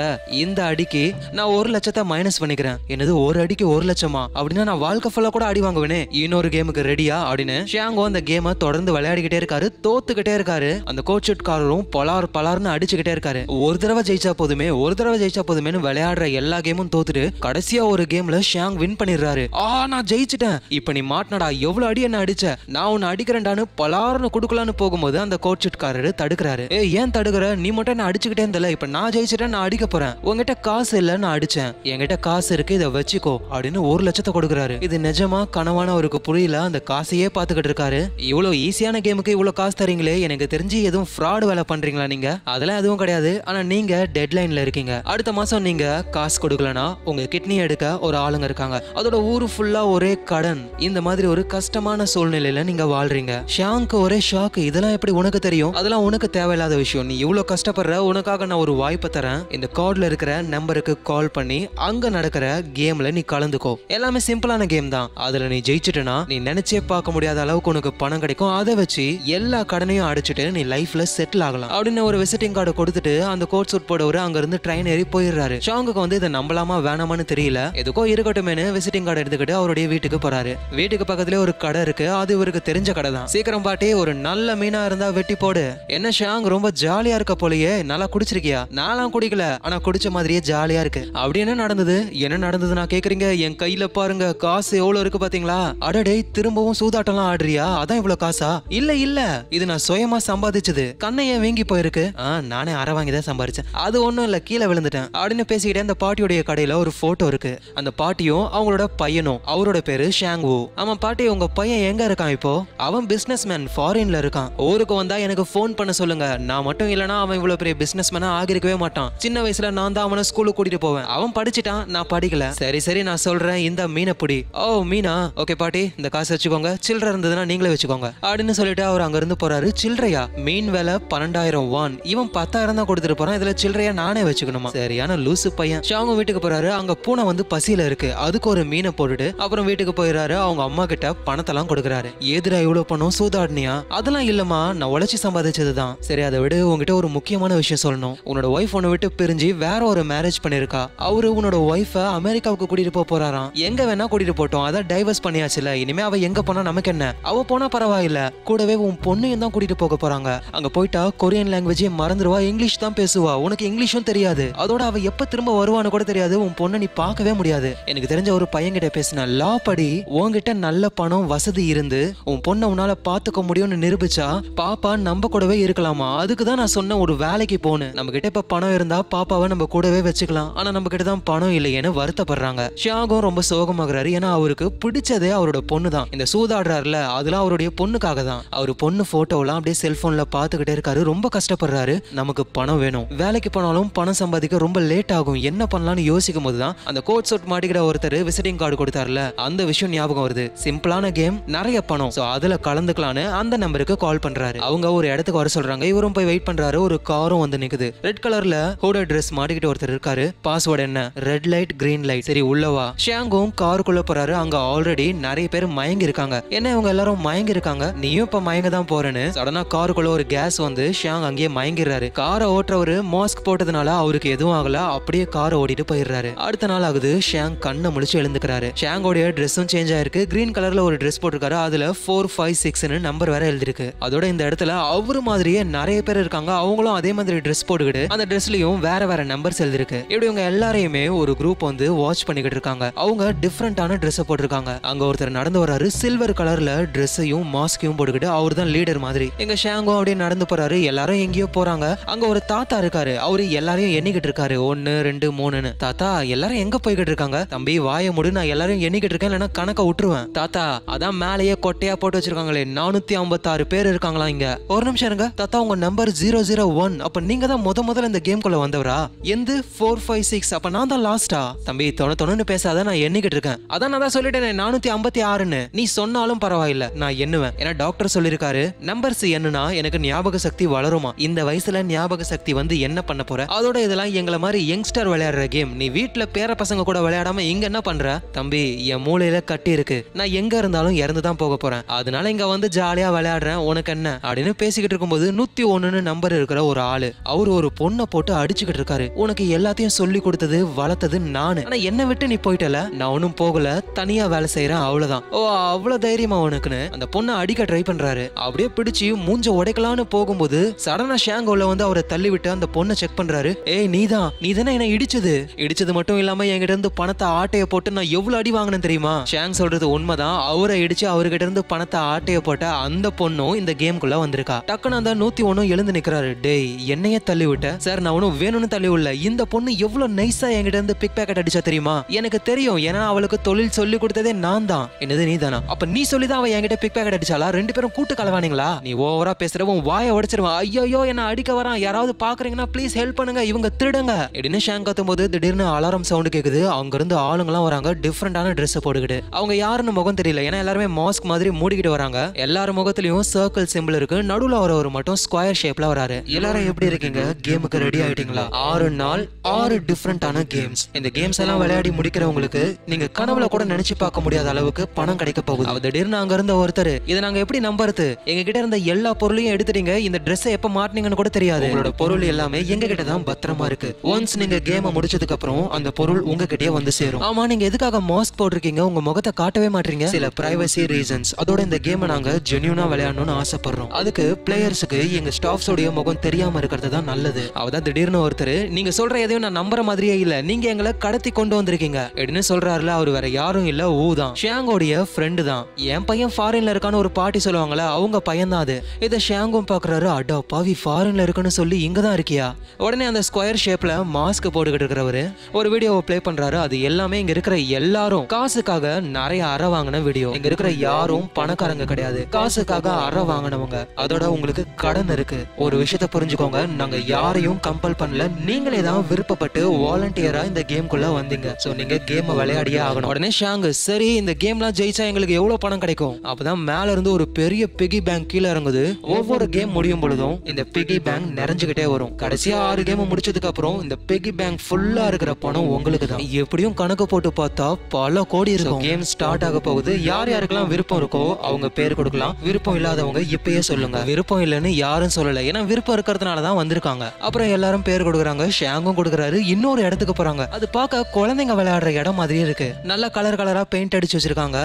இந்த அடிக்கு நான் ஒரு லட்சத்தை மைனஸ் பண்ணிக்கிறேன் என்னது ஒரு அடிக்கு ஒரு லட்சமா அப்படின்னா நான் வாழ்க்கை ஃபுல்லா கூட அடி வாங்குவேனே இன்னொரு கேமுக்கு ரெடியா அப்படின்னு ஷாங்கோ அந்த கேமை தொடர்ந்து விளையாடிக்கிட்டே இருக்காரு தோத்துக்கிட்டே இருக்காரு அந்த கோச் உட்காரரும் பலார் பலார்னு அடிச்சுக்கிட்டே இருக்காரு ஒரு தடவை ஜெயிச்சா போதுமே ஒரு தடவை ஜெயிச்சா போதுமேனு விளையாடுற எல்லா கேமும் தோத்து தோத்துட்டு கடைசியா ஒரு கேம்ல ஷாங் வின் பண்ணிடுறாரு ஆ நான் ஜெயிச்சிட்டேன் இப்ப நீ மாட்டினடா எவ்வளவு அடி என்ன அடிச்ச நான் உன்னை அடிக்கிறேன்டான்னு பலாரனு கொடுக்கலான்னு போகும்போது அந்த கோட்ஷீட்காரரு தடுக்கிறாரு ஏ ஏன் தடுக்கிற நீ மட்டும் நான் அடிச்சுக்கிட்டே இருந்தல இப்ப நான் ஜெயிச்சிட்டேன் நான் அடிக்க போறேன் உங்ககிட்ட காசு இல்ல நான் அடிச்சேன் என்கிட்ட காசு இருக்கு இதை வச்சுக்கோ அப்படின்னு ஒரு லட்சத்தை கொடுக்குறாரு இது நிஜமா கனவான அவருக்கு புரியல அந்த காசையே பாத்துக்கிட்டு இருக்காரு இவ்வளவு ஈஸியான கேமுக்கு இவ்வளவு காசு தரீங்களே எனக்கு தெரிஞ்சு எதுவும் ஃப்ராடு வேலை பண்றீங்களா நீங்க அதெல்லாம் எதுவும் கிடையாது ஆனா நீங்க டெட்லைன்ல இருக்கீங்க அடுத்த மாசம் நீங்க காசு கொடுக்கலனா பார்த்தீங்கன்னா உங்கள் கிட்னி எடுக்க ஒரு ஆளுங்க இருக்காங்க அதோட ஊர் ஃபுல்லா ஒரே கடன் இந்த மாதிரி ஒரு கஷ்டமான சூழ்நிலையில நீங்க வாழ்றீங்க ஷாங்க்கு ஒரே ஷாக்கு இதெல்லாம் எப்படி உனக்கு தெரியும் அதெல்லாம் உனக்கு தேவையில்லாத விஷயம் நீ இவ்வளோ கஷ்டப்படுற உனக்காக நான் ஒரு வாய்ப்பை தரேன் இந்த கார்டில் இருக்கிற நம்பருக்கு கால் பண்ணி அங்க நடக்கிற கேம்ல நீ கலந்துக்கோ எல்லாமே சிம்பிளான கேம் தான் அதில் நீ ஜெயிச்சிட்டுனா நீ நினைச்சே பார்க்க முடியாத அளவுக்கு உனக்கு பணம் கிடைக்கும் அதை வச்சு எல்லா கடனையும் அடிச்சுட்டு நீ லைஃப்ல செட்டில் ஆகலாம் அப்படின்னு ஒரு விசிட்டிங் கார்டு கொடுத்துட்டு அந்த கோட் சூட் போடவர் அங்க இருந்து ட்ரெயின் ஏறி போயிடுறாரு ஷாங்குக்கு வந்து இதை நம்பலாமா வேணுமா வேணாமான்னு தெரியல எதுக்கோ இருக்கட்டும்னு விசிட்டிங் கார்டு எடுத்துக்கிட்டு அவருடைய வீட்டுக்கு போறாரு வீட்டுக்கு பக்கத்துல ஒரு கடை இருக்கு அது இவருக்கு தெரிஞ்ச கடை தான் சீக்கிரம் பாட்டி ஒரு நல்ல மீனா இருந்தா வெட்டி போடு என்ன ஷாங் ரொம்ப ஜாலியா இருக்க போலயே நல்லா குடிச்சிருக்கியா நானும் குடிக்கல ஆனா குடிச்ச மாதிரியே ஜாலியா இருக்கு அப்படி என்ன நடந்தது என்ன நடந்தது நான் கேக்குறீங்க என் கையில பாருங்க காசு எவ்வளவு இருக்கு பாத்தீங்களா அடடே திரும்பவும் சூதாட்டம்லாம் ஆடுறியா அதான் இவ்வளவு காசா இல்ல இல்ல இது நான் சுயமா சம்பாதிச்சது கண்ணை ஏன் வீங்கி போயிருக்கு நானே அரை வாங்கி தான் அது ஒண்ணும் இல்ல கீழே விழுந்துட்டேன் அப்படின்னு பேசிக்கிட்டே அந்த பாட்டியுடைய கடை கடையில ஒரு போட்டோ இருக்கு அந்த பாட்டியும் அவங்களோட பையனும் அவரோட பேரு ஷாங்வோ ஆமா பாட்டி உங்க பையன் எங்க இருக்கான் இப்போ அவன் பிசினஸ் மேன் ஃபாரின்ல இருக்கான் ஊருக்கு வந்தா எனக்கு போன் பண்ண சொல்லுங்க நான் மட்டும் இல்லனா அவன் இவ்வளவு பெரிய பிசினஸ் மேனா ஆகிருக்கவே மாட்டான் சின்ன வயசுல நான் தான் அவனை ஸ்கூலுக்கு கூட்டிட்டு போவேன் அவன் படிச்சுட்டான் நான் படிக்கல சரி சரி நான் சொல்றேன் இந்த மீனை பிடி ஓ மீனா ஓகே பாட்டி இந்த காசு வச்சுக்கோங்க சில்லற இருந்ததுன்னா நீங்களே வச்சுக்கோங்க அப்படின்னு சொல்லிட்டு அவர் அங்க இருந்து போறாரு சில்லறையா மீன் விலை பன்னெண்டாயிரம் வான் இவன் பத்தாயிரம் தான் கொடுத்துட்டு போறான் இதுல சில்லறையா நானே வச்சுக்கணுமா சரியான லூசு பையன் ஷாங்கு வீட்டுக்கு போற போறாரு அங்க பூனை வந்து பசியில இருக்கு அதுக்கு ஒரு மீனை போட்டுட்டு அப்புறம் வீட்டுக்கு போயிடுறாரு அவங்க அம்மா கிட்ட பணத்தெல்லாம் கொடுக்குறாரு எதிரா இவ்வளவு பணம் சூதாடனியா அதெல்லாம் இல்லமா நான் உழைச்சி சம்பாதிச்சது தான் சரி அதை விட உங்ககிட்ட ஒரு முக்கியமான விஷயம் சொல்லணும் உன்னோட ஒய்ஃப் உன்னை விட்டு பிரிஞ்சு வேற ஒரு மேரேஜ் பண்ணிருக்கா அவரு உன்னோட ஒய்ஃபை அமெரிக்காவுக்கு கூட்டிட்டு போக போறாராம் எங்க வேணா கூட்டிட்டு போட்டோம் அதான் டைவர்ஸ் பண்ணியாச்சுல இனிமே அவ எங்க போனா நமக்கு என்ன அவ போனா பரவாயில்ல கூடவே உன் பொண்ணையும் தான் கூட்டிட்டு போக போறாங்க அங்க போயிட்டா கொரியன் லாங்குவேஜ் மறந்துடுவா இங்கிலீஷ் தான் பேசுவா உனக்கு இங்கிலீஷும் தெரியாது அதோட அவ எப்ப திரும்ப வருவான்னு கூட தெரியாது உன் பொண்ணை நீ பார்க்கவே முடியாது எனக்கு தெரிஞ்ச ஒரு பையன்கிட்ட பேசின லா படி உன்கிட்ட நல்ல பணம் வசதி இருந்து உன் பொண்ணை உன்னால பாத்துக்க முடியும்னு நிரூபிச்சா பாப்பா நம்ம கூடவே இருக்கலாமா அதுக்கு தான் நான் சொன்ன ஒரு வேலைக்கு போனேன் நம்ம கிட்ட இப்ப பணம் இருந்தா பாப்பாவை நம்ம கூடவே வச்சுக்கலாம் ஆனா நம்ம கிட்ட தான் பணம் இல்லையேன்னு வருத்தப்படுறாங்க ஷியாகும் ரொம்ப சோகமாகறாரு ஏன்னா அவருக்கு பிடிச்சதே அவரோட பொண்ணு தான் இந்த சூதாடுறாருல அதெல்லாம் அவருடைய பொண்ணுக்காக தான் அவர் பொண்ணு போட்டோலாம் அப்படியே செல்போன்ல பாத்துக்கிட்டே இருக்காரு ரொம்ப கஷ்டப்படுறாரு நமக்கு பணம் வேணும் வேலைக்கு போனாலும் பணம் சம்பாதிக்க ரொம்ப லேட் ஆகும் என்ன பண்ணலாம்னு யோசிக்க யோசிக்கும் போது தான் அந்த கோட் சூட் மாட்டிக்கிற ஒருத்தர் விசிட்டிங் கார்டு கொடுத்தாருல அந்த விஷயம் ஞாபகம் வருது சிம்பிளான கேம் நிறைய பணம் சோ அதுல கலந்துக்கலான்னு அந்த நம்பருக்கு கால் பண்றாரு அவங்க ஒரு இடத்துக்கு வர சொல்றாங்க இவரும் போய் வெயிட் பண்றாரு ஒரு காரும் வந்து நிக்குது ரெட் கலர்ல ஹூட ட்ரெஸ் மாட்டிக்கிட்டு ஒருத்தர் இருக்காரு பாஸ்வேர்டு என்ன ரெட் லைட் கிரீன் லைட் சரி உள்ளவா ஷேங்கும் காருக்குள்ள போறாரு அங்க ஆல்ரெடி நிறைய பேர் மயங்கி இருக்காங்க என்ன இவங்க எல்லாரும் மயங்கி இருக்காங்க நீயும் இப்ப மயங்க தான் போறேன்னு சடனா காருக்குள்ள ஒரு கேஸ் வந்து ஷேங் அங்கேயே மயங்கிடுறாரு காரை ஓட்டுறவரு மாஸ்க் போட்டதுனால அவருக்கு எதுவும் ஆகல அப்படியே காரை ஓடிட்டு போயிடுறாரு போயிடுறாரு அடுத்த நாள் ஆகுது ஷேங் கண்ணை முடிச்சு எழுந்துக்கிறாரு ஷேங்கோடைய ட்ரெஸ்ஸும் சேஞ்ச் ஆயிருக்கு கிரீன் கலர்ல ஒரு ட்ரெஸ் போட்டிருக்காரு அதுல ஃபோர் ஃபைவ் சிக்ஸ் நம்பர் வேற எழுதிருக்கு அதோட இந்த இடத்துல அவரு மாதிரியே நிறைய பேர் இருக்காங்க அவங்களும் அதே மாதிரி ட்ரெஸ் போட்டுக்கிட்டு அந்த ட்ரெஸ்லயும் வேற வேற நம்பர்ஸ் எழுதிருக்கு இப்படி இவங்க எல்லாரையுமே ஒரு குரூப் வந்து வாட்ச் பண்ணிக்கிட்டு இருக்காங்க அவங்க டிஃப்ரெண்டான ட்ரெஸ் போட்டிருக்காங்க அங்க ஒருத்தர் நடந்து வராரு சில்வர் கலர்ல ட்ரெஸ்ஸையும் மாஸ்கையும் போட்டுக்கிட்டு அவர் தான் லீடர் மாதிரி எங்க ஷேங்கோ அப்படியே நடந்து போறாரு எல்லாரும் எங்கேயோ போறாங்க அங்க ஒரு தாத்தா இருக்காரு அவரு எல்லாரையும் எண்ணிக்கிட்டு இருக்காரு ஒன்னு ரெண்டு மூணுன்னு தாத்தா எல்லாரும் எங்க போய்கிட்டு இருக்காங்க தம்பி வாய முடி நான் எல்லாரும் எண்ணிக்கிட்டு இருக்கேன் இல்லைன்னா கணக்கை விட்டுருவேன் தாத்தா அதான் மேலேயே கொட்டையா போட்டு வச்சிருக்காங்களே நானூத்தி ஐம்பத்தாறு பேர் இருக்காங்களா இங்க ஒரு நிமிஷம் இருங்க தாத்தா உங்க நம்பர் ஜீரோ ஜீரோ ஒன் அப்ப நீங்க தான் முத முதல்ல இந்த கேம் குள்ள வந்தவரா எந்த ஃபோர் ஃபைவ் சிக்ஸ் அப்ப நான் தான் லாஸ்டா தம்பி தொண தொணன்னு பேசாத நான் எண்ணிக்கிட்டு இருக்கேன் அதான் நான் தான் சொல்லிட்டேன் நானூத்தி ஐம்பத்தி ஆறுன்னு நீ சொன்னாலும் பரவாயில்ல நான் எண்ணுவேன் ஏன்னா டாக்டர் சொல்லியிருக்காரு நம்பர்ஸ் என்னன்னா எனக்கு ஞாபக சக்தி வளருமா இந்த வயசுல ஞாபக சக்தி வந்து என்ன பண்ண போற அதோட இதெல்லாம் எங்களை மாதிரி யங்ஸ்டர் விளையாடுற கேம் நீ வீட்டில் பேர பசங்க கூட விளையாடாம இங்க என்ன பண்ற தம்பி என் மூளையில கட்டி இருக்கு நான் எங்க இருந்தாலும் இறந்து தான் போக போறேன் அதனால இங்க வந்து ஜாலியா விளையாடுறேன் உனக்கு என்ன அப்படின்னு பேசிக்கிட்டு இருக்கும்போது நூத்தி ஒண்ணுன்னு நம்பர் இருக்கிற ஒரு ஆளு அவர் ஒரு பொண்ணை போட்டு அடிச்சுக்கிட்டு இருக்காரு உனக்கு எல்லாத்தையும் சொல்லி கொடுத்தது வளர்த்தது நானு ஆனா என்ன விட்டு நீ போயிட்டல நான் ஒன்னும் போகல தனியா வேலை செய்யறேன் அவ்வளவுதான் ஓ அவ்வளவு தைரியமா உனக்குன்னு அந்த பொண்ணை அடிக்க ட்ரை பண்றாரு அப்படியே பிடிச்சி மூஞ்ச உடைக்கலான்னு போகும்போது சடனா ஷேங்கோல வந்து அவரை தள்ளி விட்டு அந்த பொண்ணை செக் பண்றாரு ஏய் நீதான் நீ தானே என்ன இடிச்சது இடிச்சது அடிச்சது மட்டும் இல்லாம என்கிட்ட இருந்து பணத்தை ஆட்டைய போட்டு நான் எவ்வளவு அடி வாங்கினேன் தெரியுமா ஷேங் சொல்றது உண்மைதான் அவரை அடிச்சு அவர்கிட்ட இருந்து பணத்தை ஆட்டைய போட்ட அந்த பொண்ணும் இந்த கேம்குள்ள வந்திருக்கா டக்குனு அந்த நூத்தி ஒன்னும் எழுந்து நிக்கிறாரு டேய் என்னைய தள்ளி விட்ட சார் நான் ஒன்னும் வேணும்னு தள்ளி விடல இந்த பொண்ணு எவ்வளவு நைஸா என்கிட்ட இருந்து பிக் பேக்கெட் அடிச்சா தெரியுமா எனக்கு தெரியும் ஏன்னா அவளுக்கு தொழில் சொல்லி கொடுத்ததே நான் தான் என்னது நீ தானா அப்ப நீ சொல்லி தான் அவ என்கிட்ட பிக் பேக்கெட் அடிச்சாலா ரெண்டு பேரும் கூட்டு கலவானீங்களா நீ ஓவரா பேசுறவன் வாய உடைச்சிருவான் ஐயோ என்ன அடிக்க வரான் யாராவது பாக்குறீங்கன்னா ப்ளீஸ் ஹெல்ப் பண்ணுங்க இவங்க திருடுங்க அப்படின்னு ஷேங் கத்தும் போது திடீர்னு அலாரம் சவுண்டு கேட்குது அங்கேருந்து ஆளுங்களாம் வராங்க டிஃபரெண்டான ட்ரெஸ்ஸை போட்டுக்கிட்டு அவங்க யாருன்னு முகம் தெரியல ஏன்னா எல்லாருமே மாஸ்க் மாதிரி மூடிக்கிட்டு வராங்க எல்லார் முகத்துலையும் சர்க்கிள் சிம்பிள் இருக்கு நடுவில் வரவர் மட்டும் ஸ்கொயர் ஷேப்ல வராரு எல்லாரும் எப்படி இருக்கீங்க கேமுக்கு ரெடி ஆயிட்டீங்களா ஆறு நாள் ஆறு டிஃபரெண்டான கேம்ஸ் இந்த கேம்ஸ் எல்லாம் விளையாடி முடிக்கிறவங்களுக்கு நீங்க கனவுல கூட நினைச்சு பார்க்க முடியாத அளவுக்கு பணம் கிடைக்க போகுது திடீர்னு அங்க இருந்த ஒருத்தர் இதை நாங்க எப்படி நம்புறது எங்க கிட்ட இருந்த எல்லா பொருளையும் எடுத்துட்டீங்க இந்த ட்ரெஸ் எப்ப மாட்டினீங்கன்னு கூட தெரியாது உங்களோட பொருள் எல்லாமே எங்க கிட்ட தான் பத்திரமா இருக்கு ஒன்ஸ் நீங்க கேம முடிச்சதுக்கு அப்புறம் இருக்கும் அந்த பொருள் உங்ககிட்டயே வந்து சேரும் ஆமா நீங்க எதுக்காக மாஸ்க் போட்டிருக்கீங்க உங்க முகத்தை காட்டவே மாட்டீங்க சில பிரைவசி ரீசன்ஸ் அதோட இந்த கேமை நாங்க ஜென்யூனா விளையாடணும்னு ஆசைப்படுறோம் அதுக்கு பிளேயர்ஸுக்கு எங்க ஸ்டாஃப்ஸோடைய முகம் தெரியாம இருக்கிறது தான் நல்லது அவதான் திடீர்னு ஒருத்தர் நீங்க சொல்ற எதையும் நான் நம்புற மாதிரியே இல்ல நீங்க எங்களை கடத்தி கொண்டு வந்திருக்கீங்க அப்படின்னு சொல்றாருல அவர் வேற யாரும் இல்ல ஊ தான் ஷியாங்கோடைய ஃப்ரெண்டு தான் என் பையன் ஃபாரின்ல இருக்கான்னு ஒரு பாட்டி சொல்லுவாங்களா அவங்க பையன் தான் அது இதை ஷியாங்கும் பாக்குறாரு அடா பாவி ஃபாரின்ல இருக்குன்னு சொல்லி இங்க தான் இருக்கியா உடனே அந்த ஸ்கொயர் ஷேப்ல மாஸ்க் போட்டுக்கிட்டு இருக்கிறவரு ஒரு வீடியோவை ப்ளே பண்றாரு அது எல்லாமே இங்க இருக்கிற எல்லாரும் காசுக்காக நிறைய அற வாங்கின வீடியோ இங்க இருக்கிற யாரும் பணக்காரங்க கிடையாது காசுக்காக அற வாங்கினவங்க அதோட உங்களுக்கு கடன் இருக்கு ஒரு விஷயத்த புரிஞ்சுக்கோங்க நாங்க யாரையும் கம்பல் பண்ணல நீங்களே தான் விருப்பப்பட்டு வாலண்டியரா இந்த குள்ள வந்தீங்க சோ நீங்க கேம் விளையாடியே ஆகணும் உடனே ஷாங்கு சரி இந்த கேம்லாம் ஜெயிச்சா எங்களுக்கு எவ்வளவு பணம் கிடைக்கும் அப்பதான் மேல இருந்து ஒரு பெரிய பிகி பேங்க் கீழே இறங்குது ஒவ்வொரு கேம் முடியும் பொழுதும் இந்த பிகி பேங்க் நிறைஞ்சுக்கிட்டே வரும் கடைசியா ஆறு கேம் முடிச்சதுக்கு அப்புறம் இந்த பிகி பேங்க் ஃபுல்லா இருக்கிற பணம் உங்களுக்கு தான் எப்படியும் கணக்கு போட்டு பார்த்தா பல கோடி இருக்கும் கேம் ஸ்டார்ட் ஆக போகுது யார் யாருக்கெல்லாம் விருப்பம் இருக்கோ அவங்க பேர் கொடுக்கலாம் விருப்பம் இல்லாதவங்க இப்பயே சொல்லுங்க விருப்பம் இல்லைன்னு யாரும் சொல்லல ஏன்னா விருப்பம் இருக்கிறதுனால தான் வந்திருக்காங்க அப்புறம் எல்லாரும் பேர் கொடுக்குறாங்க ஷேங்கும் கொடுக்குறாரு இன்னொரு இடத்துக்கு போறாங்க அது பார்க்க குழந்தைங்க விளையாடுற இடம் மாதிரியே இருக்கு நல்லா கலர் கலரா பெயிண்ட் அடிச்சு வச்சிருக்காங்க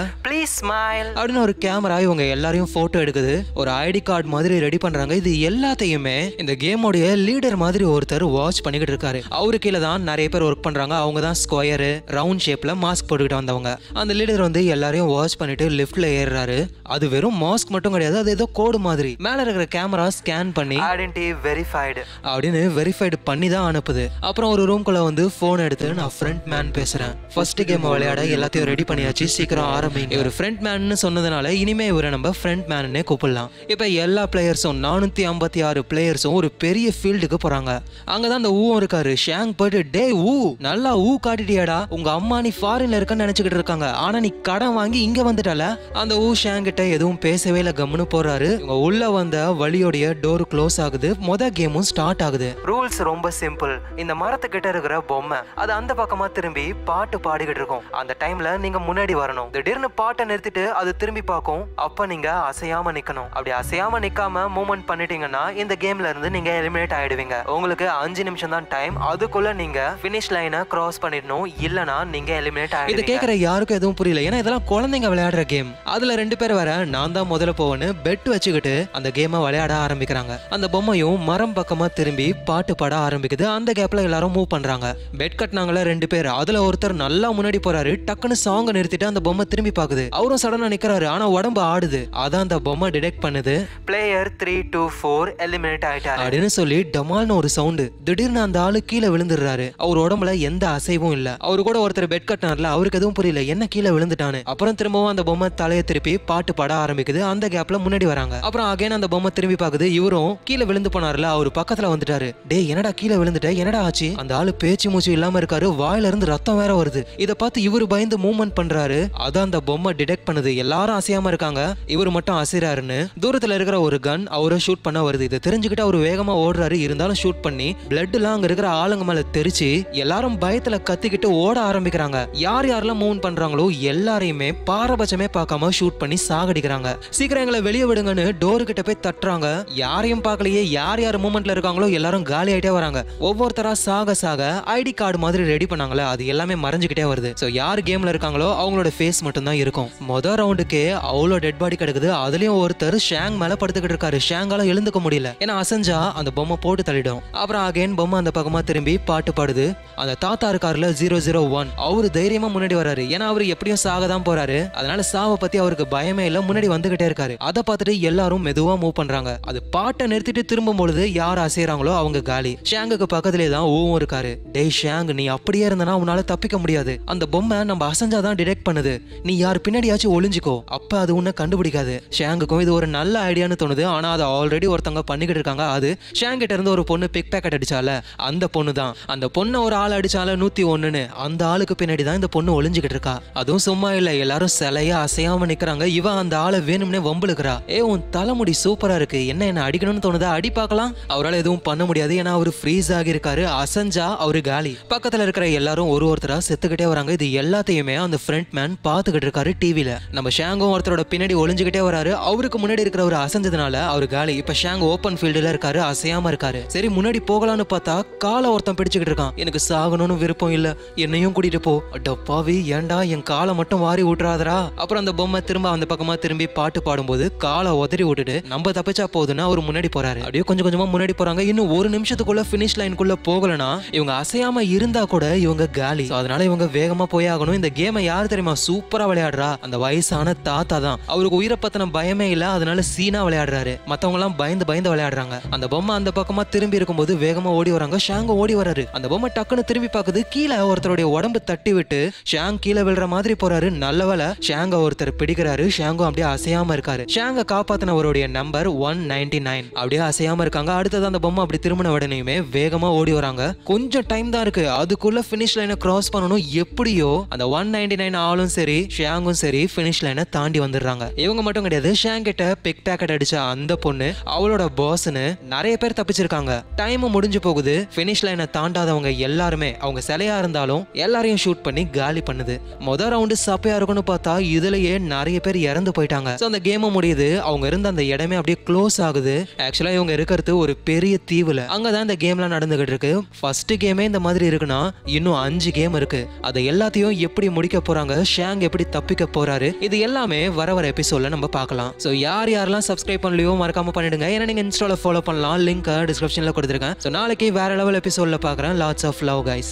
ஸ்மைல் அப்படின்னு ஒரு கேமரா இவங்க எல்லாரையும் போட்டோ எடுக்குது ஒரு ஐடி கார்டு மாதிரி ரெடி பண்றாங்க இது எல்லாத்தையுமே இந்த கேமோடைய லீடர் மாதிரி ஒருத்தர் வாட்ச் பண்ணிக்கிட்டு இருக்காரு அவரு கீழே தான் நிறைய பேர் ஒர்க் பண்றாங்க அவங்க தான் ஸ்கொயரு ரவுண்ட் ஷேப்ல மாஸ்க் போட்டுக்கிட்டு வந்தவங்க அந்த லீடர் வந்து எல்லாரையும் வாட்ச் பண்ணிட்டு லிஃப்ட்ல ஏறுறாரு அது வெறும் மாஸ்க் மட்டும் கிடையாது அது ஏதோ கோடு மாதிரி மேல இருக்கிற கேமரா ஸ்கேன் பண்ணி ஐடென்டி வெரிஃபைடு அப்படின்னு வெரிஃபைடு பண்ணி தான் அனுப்புது அப்புறம் ஒரு ரூம்குள்ள வந்து ஃபோன் எடுத்து நான் ஃப்ரண்ட் மேன் பேசுறேன் ஃபர்ஸ்ட் கேம் விளையாட எல்லாத்தையும் ரெடி பண்ணியாச்சு சீக்கிரம் ஆரம்பிங்க ஒரு ஃப்ரண்ட் மேன்னு சொன்னதுனால இனிமே இவரை நம்ம ஃப்ரண்ட் மேனே கூப்பிடலாம் இப்போ எல்லா பிளேயர்ஸும் நானூற்றி ஐம்பத்தி ஆறு பிளேயர்ஸும் ஒரு பெரிய ஃபீல்டுக்கு போகிறாங்க அங்கே தான் அந்த ஊவும் இருக்காரு ஷேங் போயிட்டு டே ஊ நல்லா ஊ காட்டிட்டியாடா உங்கள் அம்மா நீ ஃபாரின்ல இருக்கன்னு நினச்சிக்கிட்டு இருக்காங்க ஆனால் நீ கடன் வாங்கி இங்கே வந்துட்டால அந்த ஊ ஷேங் கிட்ட எதுவும் பேசவே இல்லை கம்முன்னு போறாரு இவங்க உள்ளே வந்த வழியோடைய டோர் க்ளோஸ் ஆகுது மொதல் கேமும் ஸ்டார்ட் ஆகுது ரூல்ஸ் ரொம்ப சிம்பிள் இந்த மரத்துக்கிட்ட இருக்கிற பொம்மை அது அந்த பக்கமாக திரும்பி பாட்டு பாடிக்கிட்டு இருக்கும் அந்த டைமில் நீங்கள் முன்னாடி வரணும் திடீர்னு பாட்டை நிறுத்திட்டு அது திரும்பி பார்க்கும் அப்போ நீங்க அசையாம நிக்கணும் அப்படி அசையாம நிக்காம மூவ்மெண்ட் பண்ணிட்டீங்கன்னா இந்த கேம்ல இருந்து நீங்க எலிமினேட் ஆயிடுவீங்க உங்களுக்கு அஞ்சு நிமிஷம் தான் டைம் அதுக்குள்ள நீங்க பினிஷ் லைனை கிராஸ் பண்ணிடணும் இல்லனா நீங்க எலிமினேட் ஆயிடுவீங்க இது கேக்குற யாருக்கும் எதுவும் புரியல ஏன்னா இதெல்லாம் குழந்தைங்க விளையாடுற கேம் அதுல ரெண்டு பேர் வர நான் தான் முதல்ல போவேன்னு பெட் வச்சுக்கிட்டு அந்த கேமை விளையாட ஆரம்பிக்கிறாங்க அந்த பொம்மையும் மரம் பக்கமா திரும்பி பாட்டு பாட ஆரம்பிக்குது அந்த கேப்ல எல்லாரும் மூவ் பண்றாங்க பெட் கட்டினாங்களா ரெண்டு பேர் அதுல ஒருத்தர் நல்லா முன்னாடி போறாரு டக்குன்னு சாங் நிறுத்திட்டு அந்த பொம்மை திரும்பி பாக்குது அவரும் சடனாக நிற்கிறாரு ஆனால் உடம்பு ஆடுது அதான் அந்த பொம்மை டிடெக்ட் பண்ணுது player three two four eliminate ஆயிட்டாரு அப்படின்னு சொல்லி டமால்னு ஒரு சவுண்டு திடீர்னு அந்த ஆளு கீழே விழுந்துடுறாரு அவர் உடம்புல எந்த அசைவும் இல்லை அவரு கூட ஒருத்தர் பெட் கட்டினார்ல அவருக்கு எதுவும் புரியல என்ன கீழே விழுந்துட்டானு அப்புறம் திரும்பவும் அந்த பொம்மை தலையை திருப்பி பாட்டு பாட ஆரம்பிக்குது அந்த கேப்ல முன்னாடி வராங்க அப்புறம் அகைன் அந்த பொம்மை திரும்பி பாக்குது இவரும் கீழே விழுந்து போனார்ல அவர் பக்கத்துல வந்துட்டாரு டே என்னடா கீழே விழுந்துட்டே என்னடா ஆச்சு அந்த ஆளு பேச்சு மூச்சு இல்லாம இருக்காரு வாயில இருந்து ரத்தம் வேற வருது இதை பார்த்து இவரு பயந்து மூவ்மெண்ட் பண்றாரு அதான் அந்த பொம்மை டிடெக்ட் பண்ணுது எல்லாரும் அசையாம இருக்காங்க இவர் மட்டும் அசைறாருன்னு தூரத்துல இருக்கிற ஒரு கன் அவரை ஷூட் பண்ண வருது இதை தெரிஞ்சுக்கிட்டு அவர் வேகமா ஓடுறாரு இருந்தாலும் ஷூட் பண்ணி பிளட் எல்லாம் அங்க இருக்கிற ஆளுங்க மேல தெரிச்சு எல்லாரும் பயத்துல கத்திக்கிட்டு ஓட ஆரம்பிக்கிறாங்க யார் யாரெல்லாம் மூவ் பண்றாங்களோ எல்லாரையுமே பாரபட்சமே பார்க்காம ஷூட் பண்ணி சாகடிக்கிறாங்க சீக்கிரம் எங்களை வெளியே விடுங்கன்னு டோரு கிட்ட போய் தட்டுறாங்க யாரையும் பார்க்கலையே யார் யார் மூமெண்ட்ல இருக்காங்களோ எல்லாரும் காலி ஆயிட்டே வராங்க ஒவ்வொருத்தரா சாக சாக ஐடி கார்டு மாதிரி ரெடி பண்ணாங்களே அது எல்லாமே மறைஞ்சுக்கிட்டே வருது ஸோ யார் கேம்ல இருக்காங்களோ அவங்களோட ஃபேஸ் மட்டும் தான் இருக்கும் மொதல் ரவுண்டுக்கே அவ்வளோ டெட் பாடி கிடக்குது அதுலேயும் ஒருத்தர் ஷேங் மேலே படுத்துக்கிட்டு இருக்காரு ஷேங்கால எழுந்துக்க முடியல ஏன்னா அசைஞ்சா அந்த பொம்மை போட்டு தள்ளிடும் அப்புறம் அகைன் பொம்மை அந்த பக்கமாக திரும்பி பாட்டு பாடுது அந்த தாத்தா இருக்காருல ஜீரோ ஜீரோ ஒன் அவர் தைரியமாக முன்னாடி வராரு ஏன்னா அவர் எப்படியும் சாக தான் போறாரு அதனால சாவை பற்றி அவருக்கு பயமே இல்லை முன்னாடி வந்துகிட்டே இருக்காரு அதை பார்த்துட்டு எல்லாரும் மெதுவாக மூவ் பண்ணுறாங்க அது பாட்டை நிறுத்திட்டு திரும்பும் பொழுது யார் அசைகிறாங்களோ அவங்க காலி ஷேங்குக்கு பக்கத்துலேயே தான் ஓவும் இருக்காரு டேய் ஷேங் நீ அப்படியே இருந்தனா உன்னால தப்பிக்க முடியாது அந்த பொம்மை நம்ம தான் டிடெக்ட் பண்ணுது நீ யார் பின்னாடி பின்னாடியாச்சும் ஒளிஞ்சிக்கோ அப்போ அது உன்ன கண்டுபிடிக்காது ஷேங்குக்கும் இது ஒரு நல்ல ஐடியான்னு தோணுது ஆனால் அதை ஆல்ரெடி ஒருத்தவங்க பண்ணிக்கிட்டு இருக்காங்க அது ஷேங் கிட்ட இருந்து ஒரு பொண்ணு பிக் பேக்கெட் அடிச்சால அந்த பொண்ணு தான் அந்த பொண்ணை ஒரு ஆள் அடிச்சால நூத்தி ஒன்னுன்னு அந்த ஆளுக்கு பின்னாடி தான் இந்த பொண்ணு ஒளிஞ்சுக்கிட்டு இருக்கா அதுவும் சும்மா இல்லை எல்லாரும் சிலையா அசையாம நிக்கிறாங்க இவன் அந்த ஆளை வேணும்னே வம்புழுக்கிறா ஏ உன் தலைமுடி சூப்பராக இருக்கு என்ன என்ன அடிக்கணும்னு தோணுதா அடி பார்க்கலாம் அவரால் எதுவும் பண்ண முடியாது ஏன்னா அவர் ஃப்ரீஸ் ஆகி இருக்காரு அசஞ்சா அவர் காலி பக்கத்தில் இருக்கிற எல்லாரும் ஒரு ஒருத்தரா செத்துக்கிட்டே வராங்க இது எல்லாத்தையுமே அந்த ஃப்ரண்ட் மேன் பார்த்துக்கிட்டு இருக்காரு டி டிவியில் நம்ம ஷேங்கும் ஒருத்தரோட பின்னாடி ஒளிஞ்சுக்கிட்டே வராரு அவருக்கு முன்னாடி இருக்கிறவர் அசைஞ்சதுனால அவர் காலி இப்போ ஷேங் ஓப்பன் ஃபீல்டில் இருக்காரு அசையாம இருக்காரு சரி முன்னாடி போகலான்னு பார்த்தா காலை ஒருத்தன் பிடிச்சிக்கிட்டு இருக்கான் எனக்கு சாகணும்னு விருப்பம் இல்லை என்னையும் கூட்டிட்டு போ டப்பாவி ஏண்டா என் காலை மட்டும் வாரி விட்டுறாதரா அப்புறம் அந்த பொம்மை திரும்ப அந்த பக்கமா திரும்பி பாட்டு பாடும்போது காலை உதறி விட்டுட்டு நம்ம தப்பிச்சா போதுன்னா அவர் முன்னாடி போறாரு அப்படியே கொஞ்சம் கொஞ்சமா முன்னாடி போறாங்க இன்னும் ஒரு நிமிஷத்துக்குள்ள பினிஷ் லைனுக்குள்ள போகலனா இவங்க அசையாம இருந்தா கூட இவங்க காலி அதனால இவங்க வேகமா போய் ஆகணும் இந்த கேமை யார் தெரியுமா சூப்பரா விளையாடுறா அந்த வயசான தாத்தா தான் அவருக்கு உயிரை பத்தின பயமே இல்ல அதனால சீனா விளையாடுறாரு மத்தவங்க எல்லாம் பயந்து பயந்து விளையாடுறாங்க அந்த பொம்மை அந்த பக்கமா திரும்பி இருக்கும்போது வேகமா ஓடி வராங்க ஷாங்க ஓடி வராரு அந்த பொம்மை டக்குன்னு திரும்பி பாக்குது கீழே ஒருத்தருடைய உடம்பு தட்டி விட்டு ஷாங் கீழே விழுற மாதிரி போறாரு நல்ல வேலை ஷாங்க ஒருத்தர் பிடிக்கிறாரு ஷாங்கும் அப்படியே அசையாம இருக்காரு ஷாங்க காப்பாத்தினவருடைய நம்பர் ஒன் நைன்டி நைன் அப்படியே அசையாம இருக்காங்க அடுத்தது அந்த பொம்மை அப்படி திரும்பின உடனேயுமே வேகமா ஓடி வராங்க கொஞ்சம் டைம் தான் இருக்கு அதுக்குள்ள பினிஷ் லைனை கிராஸ் பண்ணணும் எப்படியோ அந்த ஒன் நைன்டி நைன் ஆளும் சரி ஷாங்கும் சரி சரி ஃபினிஷ் லைனை தாண்டி வந்துடுறாங்க இவங்க மட்டும் கிடையாது ஷேங் கிட்ட பிக் பேக்கெட் அடிச்ச அந்த பொண்ணு அவளோட பாஸ்னு நிறைய பேர் தப்பிச்சிருக்காங்க டைம் முடிஞ்சு போகுது ஃபினிஷ் லைனை தாண்டாதவங்க எல்லாருமே அவங்க சிலையா இருந்தாலும் எல்லாரையும் ஷூட் பண்ணி காலி பண்ணுது மொதல் ரவுண்டு சப்பையா இருக்கும்னு பார்த்தா இதுலயே நிறைய பேர் இறந்து போயிட்டாங்க ஸோ அந்த கேமும் முடியுது அவங்க இருந்த அந்த இடமே அப்படியே க்ளோஸ் ஆகுது ஆக்சுவலா இவங்க இருக்கிறது ஒரு பெரிய தீவுல அங்கதான் இந்த கேம்லாம் நடந்துகிட்டு இருக்கு ஃபர்ஸ்ட் கேமே இந்த மாதிரி இருக்குன்னா இன்னும் அஞ்சு கேம் இருக்கு அதை எல்லாத்தையும் எப்படி முடிக்க போறாங்க ஷேங் எப்படி தப்பிக்க போறாரு இது எல்லாமே வர வர எபிசோட்ல நம்ம பார்க்கலாம் ஸோ யார் யாரெல்லாம் சப்ஸ்கிரைப் பண்ணலையோ மறக்காம பண்ணிடுங்க ஏன்னா நீங்க இன்ஸ்டால ஃபாலோ பண்ணலாம் லிங்க் டிஸ்கிரிப்ஷன்ல கொடுத்துருக்கேன் ஸோ நாளைக்கு வேற லெவல் எபிசோட்ல பார்க்கறேன் லாட்ஸ் ஆஃப் லவ் கைஸ்